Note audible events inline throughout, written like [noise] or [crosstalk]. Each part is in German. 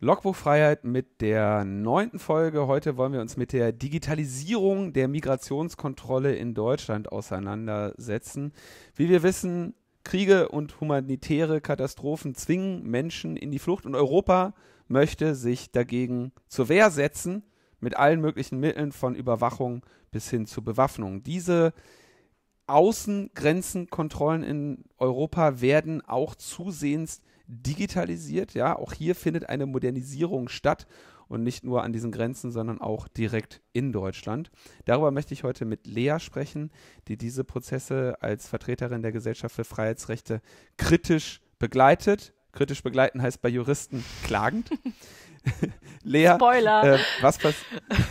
Logbuchfreiheit mit der neunten Folge. Heute wollen wir uns mit der Digitalisierung der Migrationskontrolle in Deutschland auseinandersetzen. Wie wir wissen, Kriege und humanitäre Katastrophen zwingen Menschen in die Flucht und Europa möchte sich dagegen zur Wehr setzen mit allen möglichen Mitteln von Überwachung bis hin zu Bewaffnung. Diese Außengrenzenkontrollen in Europa werden auch zusehends digitalisiert. Ja, auch hier findet eine Modernisierung statt und nicht nur an diesen Grenzen, sondern auch direkt in Deutschland. Darüber möchte ich heute mit Lea sprechen, die diese Prozesse als Vertreterin der Gesellschaft für Freiheitsrechte kritisch begleitet. Kritisch begleiten heißt bei Juristen klagend. [laughs] Lea, Spoiler. Äh, was,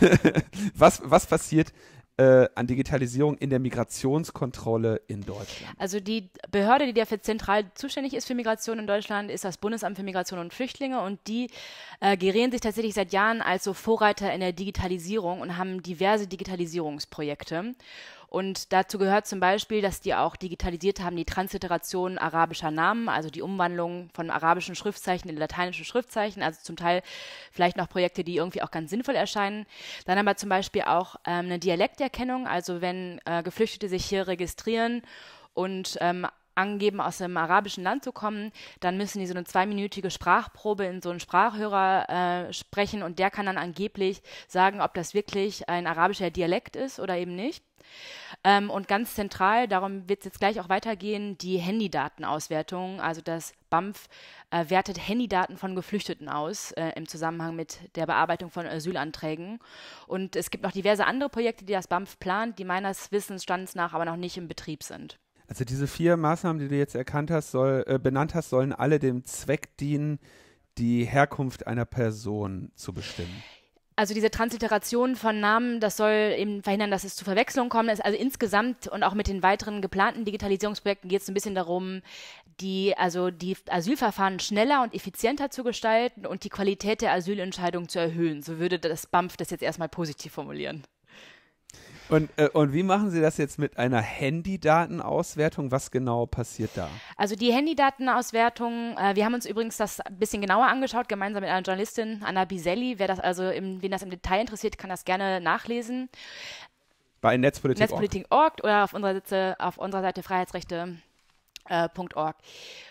[laughs] was, was passiert, äh, an Digitalisierung in der Migrationskontrolle in Deutschland? Also die Behörde, die dafür zentral zuständig ist für Migration in Deutschland, ist das Bundesamt für Migration und Flüchtlinge und die äh, gerieren sich tatsächlich seit Jahren als so Vorreiter in der Digitalisierung und haben diverse Digitalisierungsprojekte. Und dazu gehört zum Beispiel, dass die auch digitalisiert haben die Transliteration arabischer Namen, also die Umwandlung von arabischen Schriftzeichen in lateinische Schriftzeichen, also zum Teil vielleicht noch Projekte, die irgendwie auch ganz sinnvoll erscheinen. Dann aber zum Beispiel auch ähm, eine Dialekterkennung, also wenn äh, Geflüchtete sich hier registrieren und ähm, angeben, aus einem arabischen Land zu kommen, dann müssen die so eine zweiminütige Sprachprobe in so einen Sprachhörer äh, sprechen und der kann dann angeblich sagen, ob das wirklich ein arabischer Dialekt ist oder eben nicht. Ähm, und ganz zentral, darum wird es jetzt gleich auch weitergehen, die Handydatenauswertung. Also das BAMF äh, wertet Handydaten von Geflüchteten aus äh, im Zusammenhang mit der Bearbeitung von Asylanträgen. Und es gibt noch diverse andere Projekte, die das BAMF plant, die meines Wissensstands nach aber noch nicht im Betrieb sind. Also diese vier Maßnahmen, die du jetzt erkannt hast, soll, äh, benannt hast, sollen alle dem Zweck dienen, die Herkunft einer Person zu bestimmen. Also diese Transliteration von Namen, das soll eben verhindern, dass es zu Verwechslungen kommt. Also insgesamt und auch mit den weiteren geplanten Digitalisierungsprojekten geht es ein bisschen darum, die, also die Asylverfahren schneller und effizienter zu gestalten und die Qualität der Asylentscheidung zu erhöhen. So würde das BAMF das jetzt erstmal positiv formulieren. Und, äh, und wie machen Sie das jetzt mit einer Handydatenauswertung? Was genau passiert da? Also die Handydatenauswertung, äh, wir haben uns übrigens das ein bisschen genauer angeschaut, gemeinsam mit einer Journalistin, Anna Biselli. Wer das also, im, wen das im Detail interessiert, kann das gerne nachlesen. Bei Netzpolitik.org Netzpolitik oder auf unserer, Seite, auf unserer Seite Freiheitsrechte äh,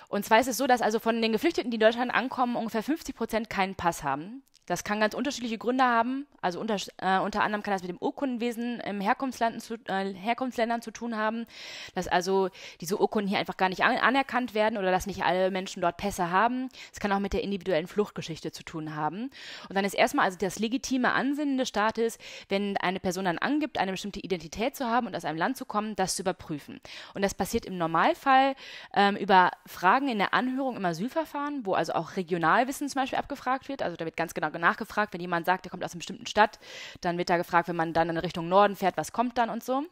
Und zwar ist es so, dass also von den Geflüchteten, die in Deutschland ankommen, ungefähr 50 Prozent keinen Pass haben. Das kann ganz unterschiedliche Gründe haben. Also unter, äh, unter anderem kann das mit dem Urkundenwesen im Herkunftsland zu, äh, Herkunftsländern zu tun haben, dass also diese Urkunden hier einfach gar nicht an, anerkannt werden oder dass nicht alle Menschen dort Pässe haben. Es kann auch mit der individuellen Fluchtgeschichte zu tun haben. Und dann ist erstmal also das legitime Ansinnen des Staates, wenn eine Person dann angibt, eine bestimmte Identität zu haben und aus einem Land zu kommen, das zu überprüfen. Und das passiert im Normalfall ähm, über Fragen in der Anhörung im Asylverfahren, wo also auch Regionalwissen zum Beispiel abgefragt wird. Also da wird ganz genau Stadtteilsuche nachgefragt. Wenn jemand sagt, er kommt aus einer bestimmten Stadt, dann wird da gefragt, wenn man dann in Richtung Norden fährt, was kommt dann und so.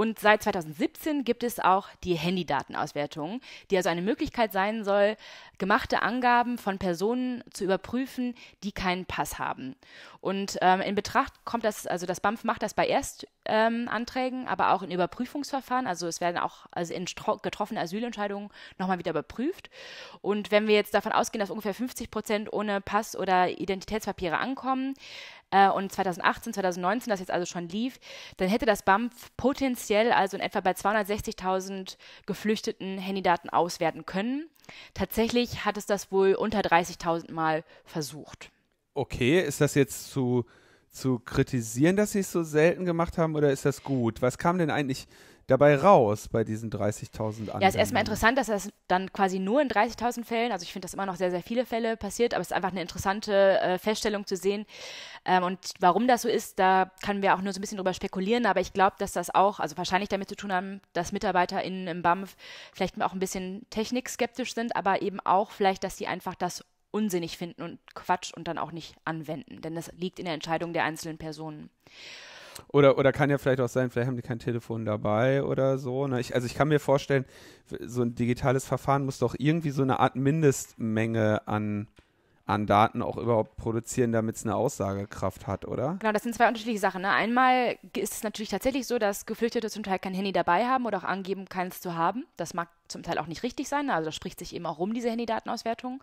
Und seit 2017 gibt es auch die Handydatenauswertung, die also eine Möglichkeit sein soll, gemachte Angaben von Personen zu überprüfen, die keinen Pass haben. Und ähm, in Betracht kommt das, also das BAMF macht das bei Erstanträgen, ähm, aber auch in Überprüfungsverfahren. Also es werden auch also in getroffene Asylentscheidungen nochmal wieder überprüft. Und wenn wir jetzt davon ausgehen, dass ungefähr 50 Prozent ohne Pass oder Identitätspapiere ankommen, äh, und 2018, 2019 das jetzt also schon lief, dann hätte das BAMF potenziell also in etwa bei 260.000 geflüchteten Handydaten auswerten können. Tatsächlich hat es das wohl unter 30.000 Mal versucht. Okay, ist das jetzt zu zu kritisieren, dass sie es so selten gemacht haben oder ist das gut? Was kam denn eigentlich dabei raus bei diesen 30.000 Anwendungen? Ja, es ist erstmal interessant, dass das dann quasi nur in 30.000 Fällen, also ich finde das immer noch sehr, sehr viele Fälle passiert, aber es ist einfach eine interessante äh, Feststellung zu sehen. Ähm, und warum das so ist, da können wir auch nur so ein bisschen drüber spekulieren, aber ich glaube, dass das auch, also wahrscheinlich damit zu tun haben, dass MitarbeiterInnen im BAMF vielleicht auch ein bisschen technikskeptisch sind, aber eben auch vielleicht, dass sie einfach das unsinnig finden und Quatsch und dann auch nicht anwenden, denn das liegt in der Entscheidung der einzelnen Personen. Oder, oder kann ja vielleicht auch sein, vielleicht haben die kein Telefon dabei oder so. Ne? Ich, also ich kann mir vorstellen, so ein digitales Verfahren muss doch irgendwie so eine Art Mindestmenge an an Daten auch überhaupt produzieren, damit es eine Aussagekraft hat, oder? Genau, das sind zwei unterschiedliche Sachen. Ne? Einmal ist es natürlich tatsächlich so, dass Geflüchtete zum Teil kein Handy dabei haben oder auch angeben, keins zu haben. Das mag zum Teil auch nicht richtig sein, ne? also das spricht sich eben auch rum, diese Handydatenauswertung.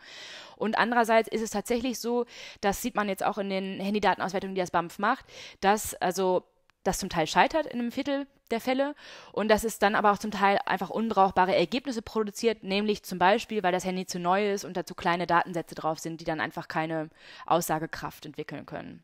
Und andererseits ist es tatsächlich so, das sieht man jetzt auch in den Handydatenauswertungen, die das BAMF macht, dass also das zum Teil scheitert in einem Viertel der Fälle und dass es dann aber auch zum Teil einfach unbrauchbare Ergebnisse produziert, nämlich zum Beispiel, weil das Handy zu neu ist und dazu kleine Datensätze drauf sind, die dann einfach keine Aussagekraft entwickeln können.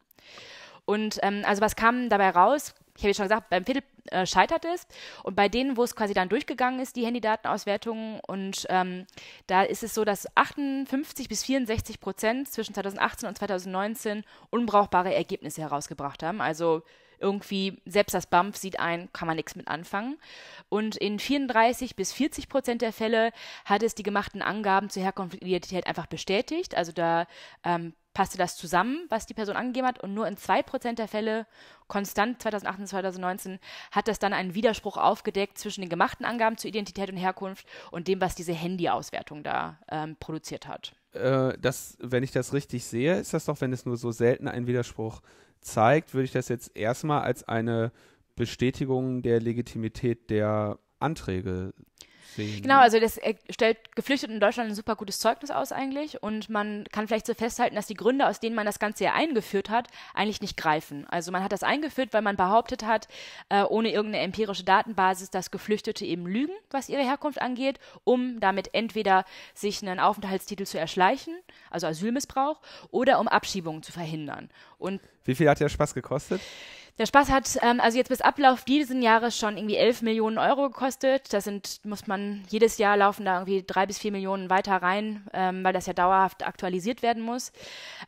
Und ähm, also was kam dabei raus? Ich habe ja schon gesagt, beim Viertel äh, scheitert es und bei denen, wo es quasi dann durchgegangen ist, die Handydatenauswertungen und ähm, da ist es so, dass 58 bis 64 Prozent zwischen 2018 und 2019 unbrauchbare Ergebnisse herausgebracht haben. Also irgendwie, selbst das BAMF sieht ein, kann man nichts mit anfangen. Und in 34 bis 40 Prozent der Fälle hat es die gemachten Angaben zur Herkunft und Identität einfach bestätigt. Also da ähm, passte das zusammen, was die Person angegeben hat. Und nur in 2% der Fälle, konstant 2018, 2019, hat das dann einen Widerspruch aufgedeckt zwischen den gemachten Angaben zur Identität und Herkunft und dem, was diese Handy-Auswertung da ähm, produziert hat. Äh, das, wenn ich das richtig sehe, ist das doch, wenn es nur so selten einen Widerspruch zeigt, würde ich das jetzt erstmal als eine Bestätigung der Legitimität der Anträge sehen. Genau, also das äh, stellt Geflüchteten in Deutschland ein super gutes Zeugnis aus eigentlich und man kann vielleicht so festhalten, dass die Gründe, aus denen man das Ganze ja eingeführt hat, eigentlich nicht greifen. Also man hat das eingeführt, weil man behauptet hat, äh, ohne irgendeine empirische Datenbasis, dass Geflüchtete eben lügen, was ihre Herkunft angeht, um damit entweder sich einen Aufenthaltstitel zu erschleichen, also Asylmissbrauch, oder um Abschiebungen zu verhindern. Und wie viel hat der Spaß gekostet? Der Spaß hat ähm, also jetzt bis Ablauf diesen Jahres schon irgendwie 11 Millionen Euro gekostet. Das sind, muss man jedes Jahr laufen da irgendwie drei bis vier Millionen weiter rein, ähm, weil das ja dauerhaft aktualisiert werden muss.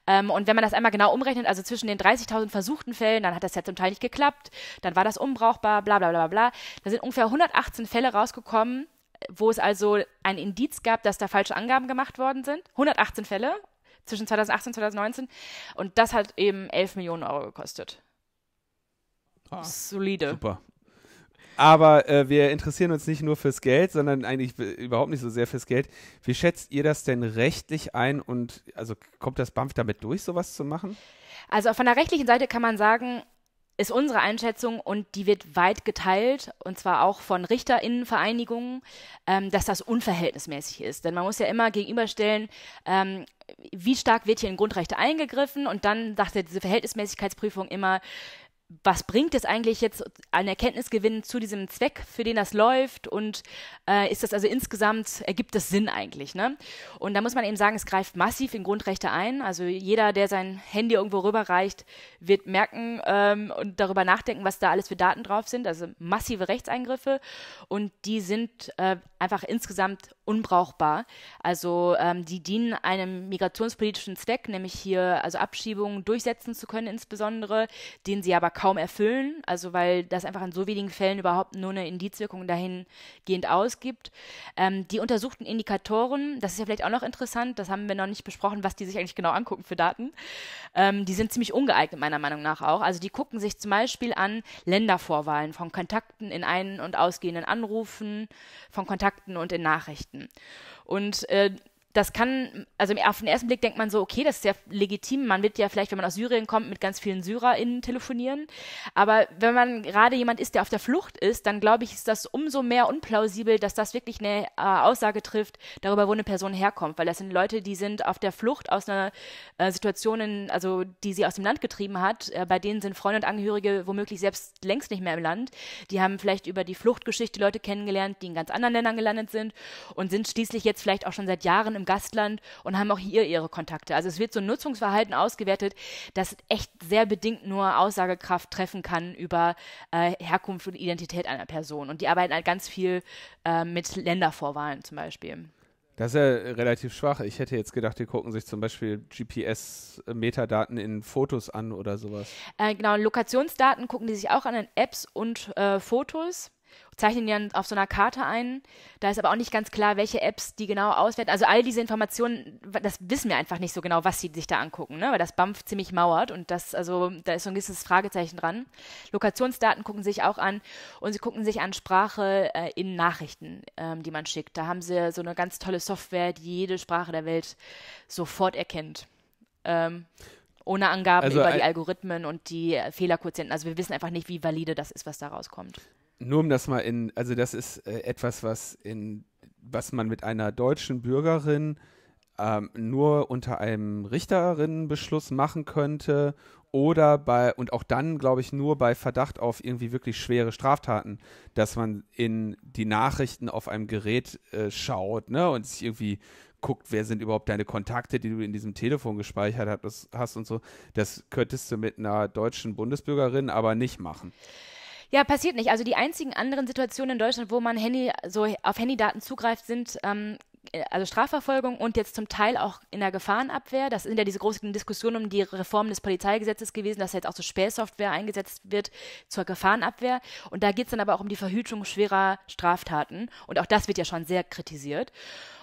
Ähm, und wenn man das einmal genau umrechnet, also zwischen den 30.000 versuchten Fällen, dann hat das ja zum Teil nicht geklappt, dann war das unbrauchbar, bla bla bla bla. Da sind ungefähr 118 Fälle rausgekommen, wo es also ein Indiz gab, dass da falsche Angaben gemacht worden sind. 118 Fälle zwischen 2018 und 2019. Und das hat eben 11 Millionen Euro gekostet. Solide. Super. Aber äh, wir interessieren uns nicht nur fürs Geld, sondern eigentlich überhaupt nicht so sehr fürs Geld. Wie schätzt ihr das denn rechtlich ein und also kommt das BAMF damit durch, sowas zu machen? Also von der rechtlichen Seite kann man sagen, ist unsere Einschätzung und die wird weit geteilt und zwar auch von Richterinnenvereinigungen, ähm, dass das unverhältnismäßig ist. Denn man muss ja immer gegenüberstellen, ähm, wie stark wird hier in Grundrechte eingegriffen und dann sagt ja diese Verhältnismäßigkeitsprüfung immer, was bringt es eigentlich jetzt an Erkenntnisgewinn zu diesem Zweck, für den das läuft und äh, ist das also insgesamt, ergibt das Sinn eigentlich, ne? Und da muss man eben sagen, es greift massiv in Grundrechte ein, also jeder, der sein Handy irgendwo rüberreicht, wird merken ähm, und darüber nachdenken, was da alles für Daten drauf sind, also massive Rechtseingriffe und die sind äh, einfach insgesamt unbrauchbar, also ähm, die dienen einem migrationspolitischen Zweck, nämlich hier also Abschiebungen durchsetzen zu können insbesondere, den sie aber kaum erfüllen, also weil das einfach in so wenigen Fällen überhaupt nur eine Indizwirkung dahingehend ausgibt. Ähm, die untersuchten Indikatoren, das ist ja vielleicht auch noch interessant, das haben wir noch nicht besprochen, was die sich eigentlich genau angucken für Daten, ähm, die sind ziemlich ungeeignet meiner Meinung nach auch. Also die gucken sich zum Beispiel an Ländervorwahlen von Kontakten in ein- und ausgehenden Anrufen, von Kontakten und in Nachrichten. Und äh, das kann, also auf den ersten Blick denkt man so, okay, das ist ja legitim. Man wird ja vielleicht, wenn man aus Syrien kommt, mit ganz vielen SyrerInnen telefonieren. Aber wenn man gerade jemand ist, der auf der Flucht ist, dann glaube ich, ist das umso mehr unplausibel, dass das wirklich eine äh, Aussage trifft, darüber, wo eine Person herkommt. Weil das sind Leute, die sind auf der Flucht aus einer äh, Situation, in, also die sie aus dem Land getrieben hat. Äh, bei denen sind Freunde und Angehörige womöglich selbst längst nicht mehr im Land. Die haben vielleicht über die Fluchtgeschichte Leute kennengelernt, die in ganz anderen Ländern gelandet sind und sind schließlich jetzt vielleicht auch schon seit Jahren im im Gastland und haben auch hier ihre Kontakte. Also es wird so ein Nutzungsverhalten ausgewertet, das echt sehr bedingt nur Aussagekraft treffen kann über äh, Herkunft und Identität einer Person. Und die arbeiten halt ganz viel äh, mit Ländervorwahlen zum Beispiel. Das ist ja relativ schwach. Ich hätte jetzt gedacht, die gucken sich zum Beispiel GPS-Metadaten in Fotos an oder sowas. Äh, genau, Lokationsdaten gucken die sich auch an in Apps und äh, Fotos zeichnen die dann auf so einer Karte ein. Da ist aber auch nicht ganz klar, welche Apps die genau auswerten. Also all diese Informationen, das wissen wir einfach nicht so genau, was sie sich da angucken, ne? weil das BAMF ziemlich mauert und das, also da ist so ein gewisses Fragezeichen dran. Lokationsdaten gucken sich auch an und sie gucken sich an Sprache äh, in Nachrichten, ähm, die man schickt. Da haben sie so eine ganz tolle Software, die jede Sprache der Welt sofort erkennt. Ähm, ohne Angaben also über die Algorithmen und die äh, Fehlerquotienten. Also wir wissen einfach nicht, wie valide das ist, was da rauskommt. Nur um das mal in, also das ist äh, etwas, was in, was man mit einer deutschen Bürgerin ähm, nur unter einem Richterinnenbeschluss machen könnte oder bei, und auch dann, glaube ich, nur bei Verdacht auf irgendwie wirklich schwere Straftaten, dass man in die Nachrichten auf einem Gerät äh, schaut ne, und sich irgendwie guckt, wer sind überhaupt deine Kontakte, die du in diesem Telefon gespeichert hast und so. Das könntest du mit einer deutschen Bundesbürgerin aber nicht machen. Ja, passiert nicht. Also die einzigen anderen Situationen in Deutschland, wo man Handy, so auf Handydaten zugreift, sind ähm, äh, also Strafverfolgung und jetzt zum Teil auch in der Gefahrenabwehr. Das sind ja diese großen Diskussionen um die Reform des Polizeigesetzes gewesen, dass jetzt auch so Spähsoftware eingesetzt wird zur Gefahrenabwehr. Und da geht es dann aber auch um die Verhütung schwerer Straftaten. Und auch das wird ja schon sehr kritisiert.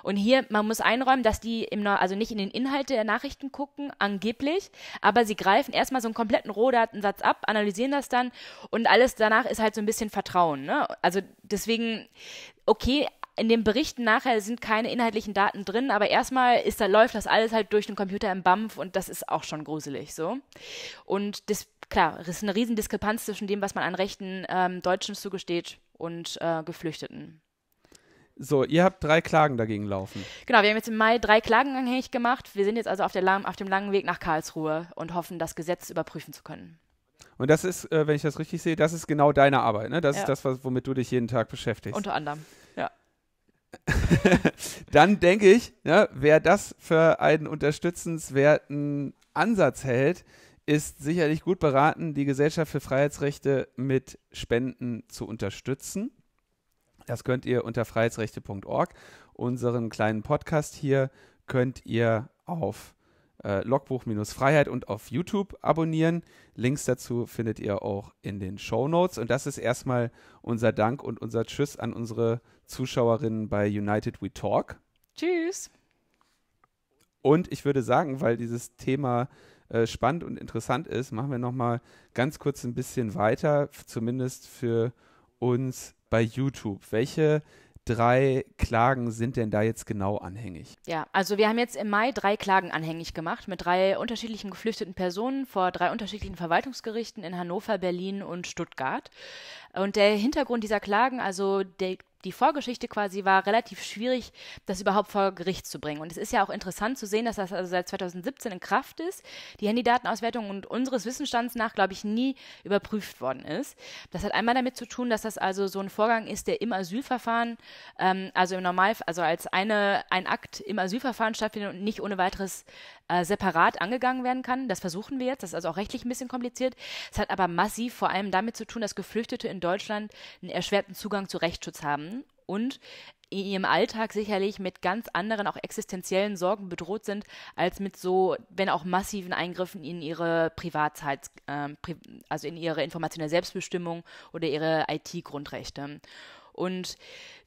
Und hier, man muss einräumen, dass die im, also nicht in den Inhalt der Nachrichten gucken, angeblich, aber sie greifen erstmal so einen kompletten Rohdatensatz ab, analysieren das dann und alles danach ist halt so ein bisschen Vertrauen. Ne? Also deswegen, okay, in den Berichten nachher sind keine inhaltlichen Daten drin, aber erstmal ist da, läuft das alles halt durch den Computer im BAMF und das ist auch schon gruselig so. Und das, klar, es ist eine riesen Diskrepanz zwischen dem, was man an Rechten ähm, Deutschen zugesteht und äh, Geflüchteten. So, ihr habt drei Klagen dagegen laufen. Genau, wir haben jetzt im Mai drei Klagen anhängig gemacht. Wir sind jetzt also auf, lang, auf, dem langen Weg nach Karlsruhe und hoffen, das Gesetz überprüfen zu können. Und das ist, äh, wenn ich das richtig sehe, das ist genau deine Arbeit, ne? Das ja. ist das, womit du dich jeden Tag beschäftigst. Unter anderem, ja. [laughs] dann denke ich, ja, ne, wer das für einen unterstützenswerten Ansatz hält, ist sicherlich gut beraten, die Gesellschaft für Freiheitsrechte mit Spenden zu unterstützen. Das könnt ihr unter freiheitsrechte.org. Unseren kleinen Podcast hier könnt ihr auf äh, Logbuch-Freiheit und auf YouTube abonnieren. Links dazu findet ihr auch in den Show Notes. Und das ist erstmal unser Dank und unser Tschüss an unsere Zuschauerinnen bei United We Talk. Tschüss. Und ich würde sagen, weil dieses Thema äh, spannend und interessant ist, machen wir nochmal ganz kurz ein bisschen weiter, zumindest für uns bei YouTube. Welche drei Klagen sind denn da jetzt genau anhängig? Ja, also wir haben jetzt im Mai drei Klagen anhängig gemacht mit drei unterschiedlichen geflüchteten Personen vor drei unterschiedlichen Verwaltungsgerichten in Hannover, Berlin und Stuttgart. Und der Hintergrund dieser Klagen, also der, die Vorgeschichte quasi war relativ schwierig, das überhaupt vor Gericht zu bringen. Und es ist ja auch interessant zu sehen, dass das also seit 2017 in Kraft ist, die Handydatenauswertung und unseres Wissensstands nach, glaube ich, nie überprüft worden ist. Das hat einmal damit zu tun, dass das also so ein Vorgang ist, der im Asylverfahren, ähm, also im Normal, also als eine, ein Akt im Asylverfahren stattfindet und nicht ohne weiteres äh, separat angegangen werden kann. Das versuchen wir jetzt. Das ist also auch rechtlich ein bisschen kompliziert. Es hat aber massiv vor allem damit zu tun, dass Geflüchtete in Deutschland einen erschwerten Zugang zu Rechtsschutz haben und in ihrem Alltag sicherlich mit ganz anderen, auch existenziellen Sorgen bedroht sind, als mit so, wenn auch massiven Eingriffen in ihre Privatzeit, äh, also in ihre informationelle Selbstbestimmung oder ihre IT-Grundrechte. Und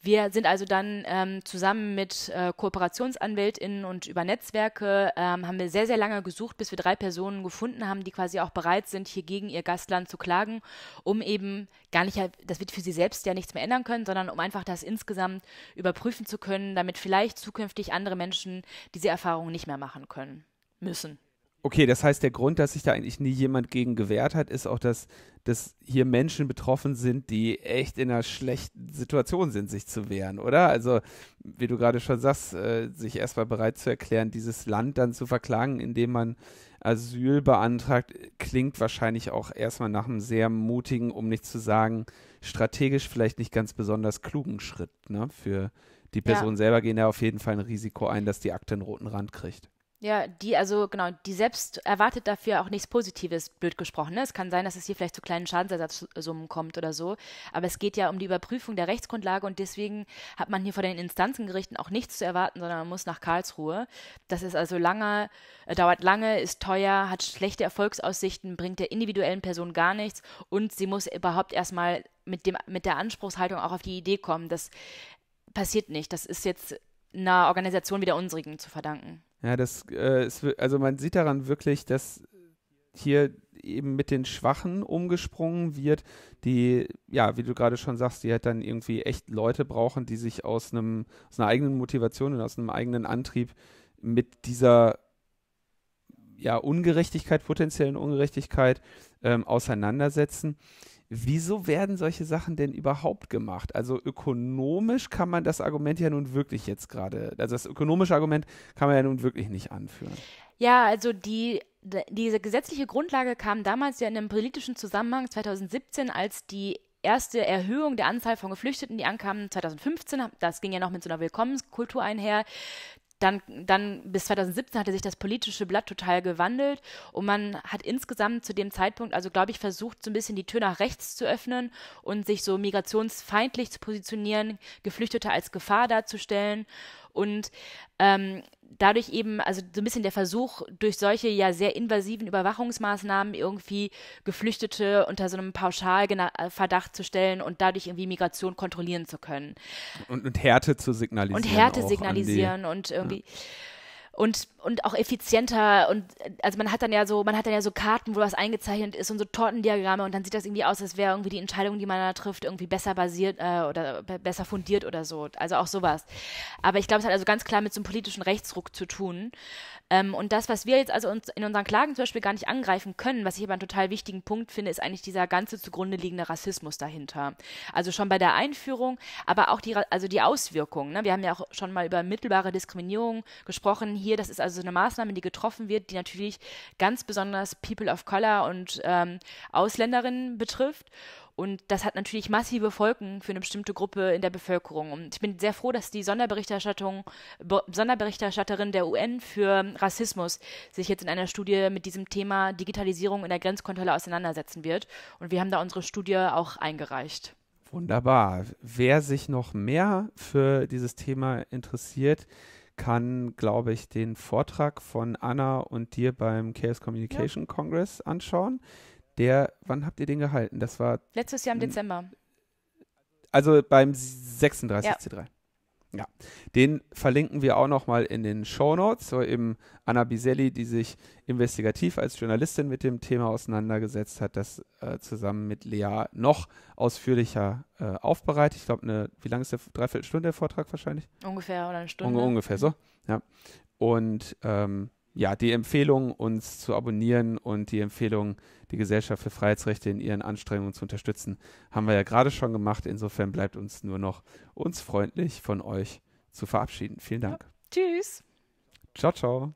wir sind also dann ähm, zusammen mit äh, Kooperationsanwältinnen und über Netzwerke ähm, haben wir sehr, sehr lange gesucht, bis wir drei Personen gefunden haben, die quasi auch bereit sind, hier gegen ihr Gastland zu klagen, um eben gar nicht, das wird für sie selbst ja nichts mehr ändern können, sondern um einfach das insgesamt überprüfen zu können, damit vielleicht zukünftig andere Menschen diese Erfahrungen nicht mehr machen können müssen. Okay, das heißt, der Grund, dass sich da eigentlich nie jemand gegen gewehrt hat, ist auch, dass, dass hier Menschen betroffen sind, die echt in einer schlechten Situation sind, sich zu wehren, oder? Also, wie du gerade schon sagst, äh, sich erstmal bereit zu erklären, dieses Land dann zu verklagen, indem man Asyl beantragt, klingt wahrscheinlich auch erstmal nach einem sehr mutigen, um nicht zu sagen, strategisch vielleicht nicht ganz besonders klugen Schritt, ne? Für die Person ja. selber gehen da auf jeden Fall ein Risiko ein, dass die Akte einen roten Rand kriegt. Ja, die, also genau, die selbst erwartet dafür auch nichts Positives, blöd gesprochen. Ne? Es kann sein, dass es hier vielleicht zu kleinen Schadensersatzsummen kommt oder so, aber es geht ja um die Überprüfung der Rechtsgrundlage und deswegen hat man hier vor den Instanzengerichten auch nichts zu erwarten, sondern man muss nach Karlsruhe. Das ist also lange, äh, dauert lange, ist teuer, hat schlechte Erfolgsaussichten, bringt der individuellen Person gar nichts und sie muss überhaupt erstmal mit, dem, mit der Anspruchshaltung auch auf die Idee kommen. Das passiert nicht. Das ist jetzt einer Organisation wie der unsrigen zu verdanken. Ja, das äh, ist, also man sieht daran wirklich, dass hier eben mit den Schwachen umgesprungen wird, die, ja, wie du gerade schon sagst, die halt dann irgendwie echt Leute brauchen, die sich aus einem, aus einer eigenen Motivation und aus einem eigenen Antrieb mit dieser ja, Ungerechtigkeit, potenziellen Ungerechtigkeit ähm, auseinandersetzen. Wieso werden solche Sachen denn überhaupt gemacht? Also ökonomisch kann man das Argument ja nun wirklich jetzt gerade, also das ökonomische Argument kann man ja nun wirklich nicht anführen. Ja, also die diese gesetzliche Grundlage kam damals ja in einem politischen Zusammenhang 2017, als die erste Erhöhung der Anzahl von Geflüchteten, die ankamen 2015, das ging ja noch mit so einer Willkommenskultur einher, dann, dann bis 2017 hatte sich das politische Blatt total gewandelt und man hat insgesamt zu dem Zeitpunkt, also glaube ich, versucht, so ein bisschen die Tür nach rechts zu öffnen und sich so migrationsfeindlich zu positionieren, Geflüchtete als Gefahr darzustellen. Und ähm, dadurch eben, also so ein bisschen der Versuch, durch solche ja sehr invasiven Überwachungsmaßnahmen irgendwie Geflüchtete unter so einem Pauschalverdacht zu stellen und dadurch irgendwie Migration kontrollieren zu können. Und, und Härte zu signalisieren. Und Härte signalisieren und irgendwie. Ja und, und auch effizienter und also man hat dann ja so, man hat dann ja so Karten, wo was eingezeichnet ist und so Tortendiagramme und dann sieht das irgendwie aus, als wäre irgendwie die Entscheidung, die man da trifft, irgendwie besser basiert äh, oder besser fundiert oder so. Also auch sowas. Aber ich glaube, es hat also ganz klar mit so einem politischen Rechtsruck zu tun. Ähm, und das, was wir jetzt also uns in unseren Klagen zum Beispiel gar nicht angreifen können, was ich aber einen total wichtigen Punkt finde, ist eigentlich dieser ganze zugrunde liegende Rassismus dahinter. Also schon bei der Einführung, aber auch die, also die Auswirkungen. Ne? Wir haben ja auch schon mal über mittelbare Diskriminierung gesprochen hier. Das ist also eine Maßnahme, die getroffen wird, die natürlich ganz besonders People of Color und ähm, Ausländerinnen betrifft. Und das hat natürlich massive Folgen für eine bestimmte Gruppe in der Bevölkerung. Und ich bin sehr froh, dass die Sonderberichterstattung, Sonderberichterstatterin der UN für Rassismus sich jetzt in einer Studie mit diesem Thema Digitalisierung in der Grenzkontrolle auseinandersetzen wird. Und wir haben da unsere Studie auch eingereicht. Wunderbar. Wer sich noch mehr für dieses Thema interessiert, kann, glaube ich, den Vortrag von Anna und dir beim Chaos Communication ja. Congress anschauen. Der, wann habt ihr den gehalten? Das war letztes Jahr im Dezember. Also beim 36 C3. Ja, den verlinken wir auch nochmal in den Show Notes. So eben Anna Biselli, die sich investigativ als Journalistin mit dem Thema auseinandergesetzt hat, das äh, zusammen mit Lea noch ausführlicher äh, aufbereitet. Ich glaube, wie lange ist der Dreiviertelstunde der Vortrag wahrscheinlich? Ungefähr oder eine Stunde. Un ungefähr so, ja. Und ähm, ja, die Empfehlung, uns zu abonnieren und die Empfehlung, die Gesellschaft für Freiheitsrechte in ihren Anstrengungen zu unterstützen, haben wir ja gerade schon gemacht. Insofern bleibt uns nur noch, uns freundlich von euch zu verabschieden. Vielen Dank. Ja. Tschüss. Ciao, ciao.